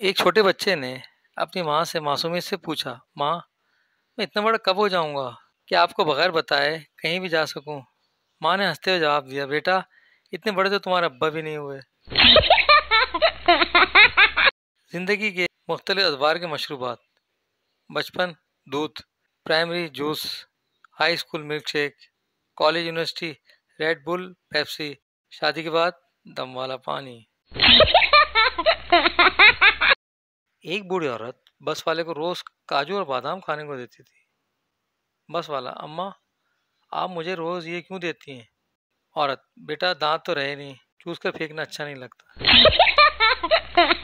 एक छोटे बच्चे ने अपनी माँ से मासूमियत से पूछा माँ मैं इतना बड़ा कब हो जाऊँगा कि आपको बगैर बताए कहीं भी जा सकूँ माँ ने हंसते हुए जवाब दिया बेटा इतने बड़े तो तुम्हारे अब्बा भी नहीं हुए ज़िंदगी के मुख्तलि अदवार के मशरूबात बचपन दूध primary juice high school milk shake college university Red Bull Pepsi शादी के बाद दम वाला पानी एक बूढ़ी औरत बस वाले को रोज़ काजू और बादाम खाने को देती थी बस वाला अम्मा आप मुझे रोज़ ये क्यों देती हैं औरत बेटा दांत तो रहे नहीं चूस कर फेंकना अच्छा नहीं लगता